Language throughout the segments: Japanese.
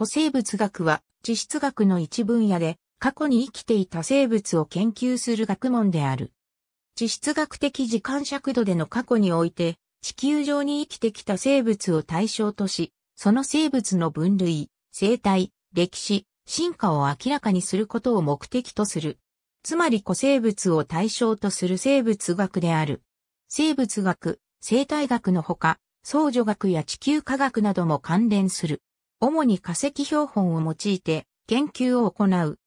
古生物学は地質学の一分野で過去に生きていた生物を研究する学問である。地質学的時間尺度での過去において地球上に生きてきた生物を対象とし、その生物の分類、生態、歴史、進化を明らかにすることを目的とする。つまり古生物を対象とする生物学である。生物学、生態学のほか、相助学や地球科学なども関連する。主に化石標本を用いて研究を行う。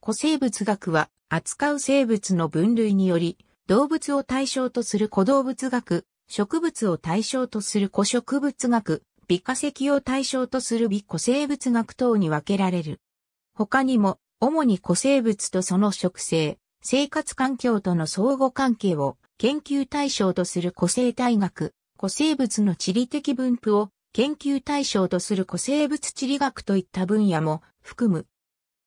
古生物学は扱う生物の分類により、動物を対象とする古動物学、植物を対象とする古植物学、微化石を対象とする微古生物学等に分けられる。他にも、主に古生物とその植生、生活環境との相互関係を研究対象とする古生態学、古生物の地理的分布を研究対象とする古生物地理学といった分野も含む。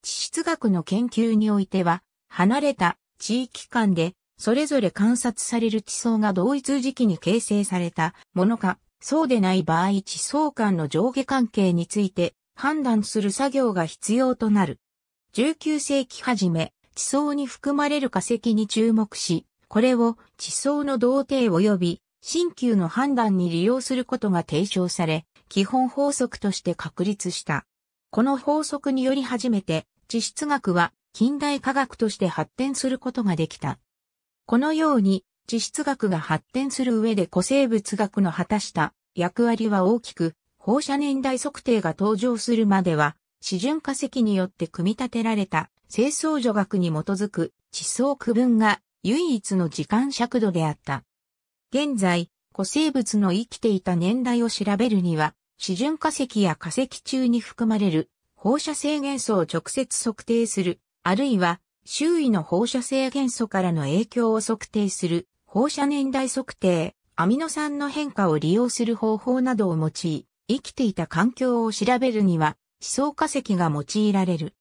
地質学の研究においては、離れた地域間でそれぞれ観察される地層が同一時期に形成されたものか、そうでない場合地層間の上下関係について判断する作業が必要となる。19世紀初め、地層に含まれる化石に注目し、これを地層の同定及び新旧の判断に利用することが提唱され、基本法則として確立した。この法則により初めて、地質学は近代科学として発展することができた。このように、地質学が発展する上で古生物学の果たした役割は大きく、放射年代測定が登場するまでは、示準化石によって組み立てられた、清掃除学に基づく地層区分が唯一の時間尺度であった。現在、古生物の生きていた年代を調べるには、示準化石や化石中に含まれる放射性元素を直接測定する、あるいは周囲の放射性元素からの影響を測定する放射年代測定、アミノ酸の変化を利用する方法などを用い、生きていた環境を調べるには地層化石が用いられる。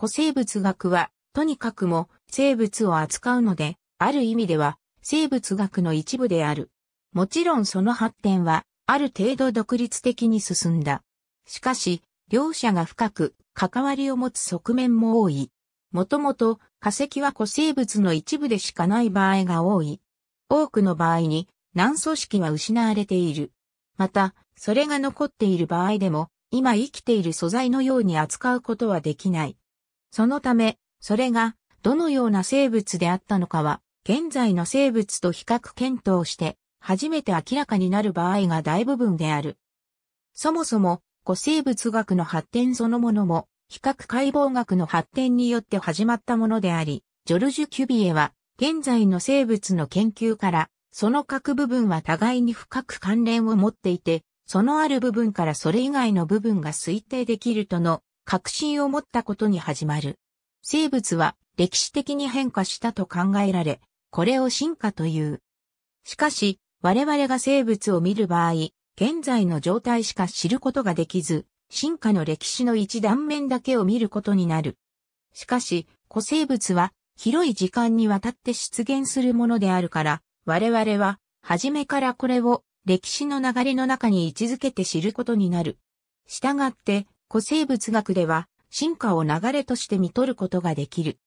古生物学は、とにかくも生物を扱うので、ある意味では生物学の一部である。もちろんその発展は、ある程度独立的に進んだ。しかし、両者が深く関わりを持つ側面も多い。もともと化石は古生物の一部でしかない場合が多い。多くの場合に軟組織は失われている。また、それが残っている場合でも、今生きている素材のように扱うことはできない。そのため、それがどのような生物であったのかは現在の生物と比較検討して、初めて明らかになる場合が大部分である。そもそも、古生物学の発展そのものも、比較解剖学の発展によって始まったものであり、ジョルジュ・キュビエは、現在の生物の研究から、その各部分は互いに深く関連を持っていて、そのある部分からそれ以外の部分が推定できるとの確信を持ったことに始まる。生物は歴史的に変化したと考えられ、これを進化という。しかし、我々が生物を見る場合、現在の状態しか知ることができず、進化の歴史の一断面だけを見ることになる。しかし、古生物は広い時間にわたって出現するものであるから、我々は、初めからこれを歴史の流れの中に位置づけて知ることになる。したがって、古生物学では、進化を流れとして見取ることができる。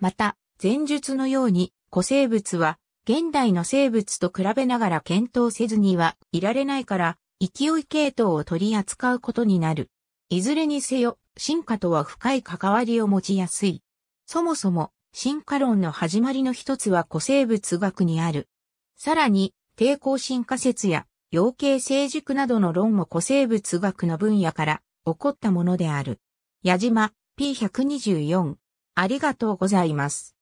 また、前述のように、古生物は現代の生物と比べながら検討せずにはいられないから勢い系統を取り扱うことになる。いずれにせよ進化とは深い関わりを持ちやすい。そもそも進化論の始まりの一つは古生物学にある。さらに抵抗進化説や養鶏成熟などの論も古生物学の分野から起こったものである。矢島 P124 ありがとうございます。